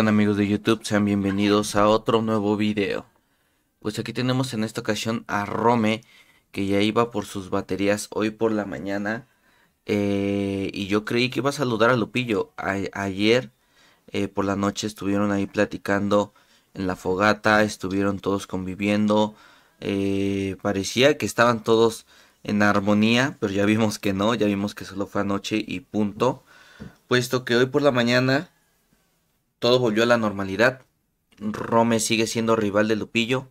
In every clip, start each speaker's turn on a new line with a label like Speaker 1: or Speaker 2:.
Speaker 1: amigos de YouTube? Sean bienvenidos a otro nuevo video. Pues aquí tenemos en esta ocasión a Rome, que ya iba por sus baterías hoy por la mañana. Eh, y yo creí que iba a saludar a Lupillo. ayer eh, por la noche estuvieron ahí platicando en la fogata, estuvieron todos conviviendo. Eh, parecía que estaban todos en armonía, pero ya vimos que no, ya vimos que solo fue anoche y punto. Puesto que hoy por la mañana todo volvió a la normalidad. Rome sigue siendo rival de Lupillo.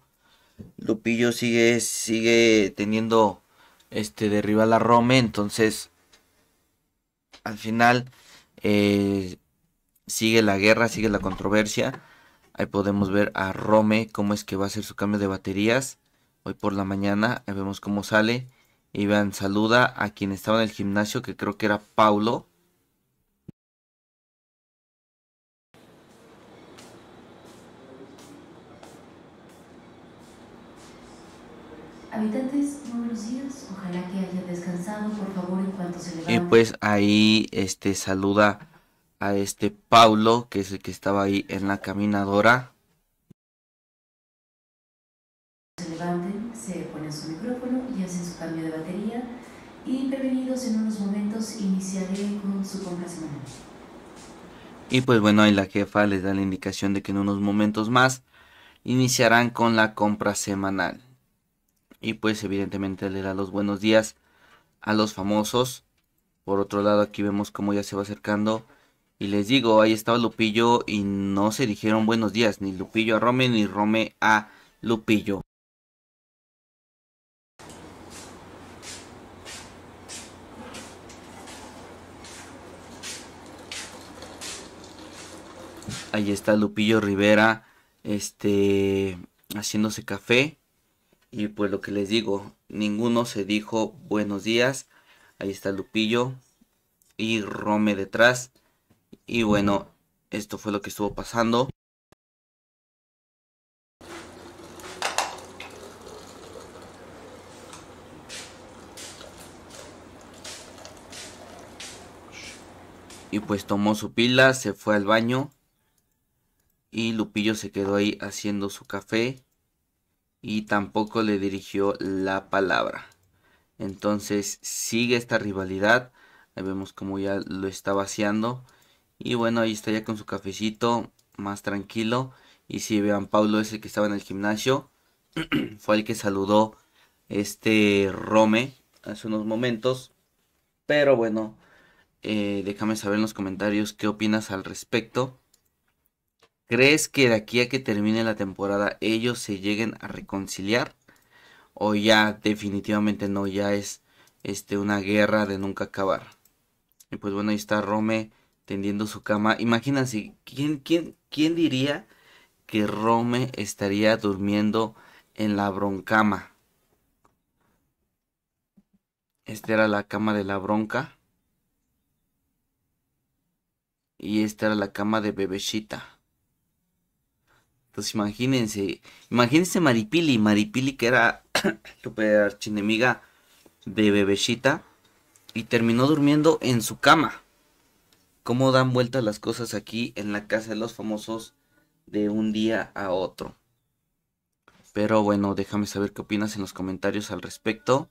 Speaker 1: Lupillo sigue, sigue teniendo este, de rival a Rome. Entonces, al final, eh, sigue la guerra, sigue la controversia. Ahí podemos ver a Rome cómo es que va a hacer su cambio de baterías. Hoy por la mañana, ahí vemos cómo sale. Iván saluda a quien estaba en el gimnasio, que creo que era Paulo. Habitantes, buenos días. Ojalá que hayan descansado, por favor, en cuanto se levanten. Y eh, pues ahí este saluda a este Paulo, que es el que estaba ahí en la caminadora. Se levanten, se ponen su micrófono y hacen su cambio de batería. Y bienvenidos en unos momentos iniciaré con su compra semanal. Y pues bueno, ahí la jefa les da la indicación de que en unos momentos más iniciarán con la compra semanal. Y pues evidentemente le da los buenos días a los famosos. Por otro lado aquí vemos cómo ya se va acercando. Y les digo, ahí estaba Lupillo y no se dijeron buenos días. Ni Lupillo a Rome ni Rome a Lupillo. Ahí está Lupillo Rivera, este, haciéndose café. Y pues lo que les digo, ninguno se dijo buenos días. Ahí está Lupillo y Rome detrás. Y bueno, esto fue lo que estuvo pasando. Y pues tomó su pila, se fue al baño. Y Lupillo se quedó ahí haciendo su café y tampoco le dirigió la palabra. Entonces sigue esta rivalidad. Ahí vemos como ya lo está vaciando. Y bueno, ahí está ya con su cafecito más tranquilo. Y si vean, Pablo es el que estaba en el gimnasio. Fue el que saludó este Rome hace unos momentos. Pero bueno, eh, déjame saber en los comentarios qué opinas al respecto. ¿Crees que de aquí a que termine la temporada ellos se lleguen a reconciliar? ¿O ya definitivamente no? Ya es este, una guerra de nunca acabar. Y pues bueno, ahí está Rome tendiendo su cama. Imagínense, ¿quién, quién diría que Rome estaría durmiendo en la broncama? Esta era la cama de la bronca. Y esta era la cama de Bebeshita. Entonces imagínense, imagínense Maripili, Maripili que era super archinemiga de Bebeshita y terminó durmiendo en su cama. Cómo dan vueltas las cosas aquí en la casa de los famosos de un día a otro. Pero bueno, déjame saber qué opinas en los comentarios al respecto.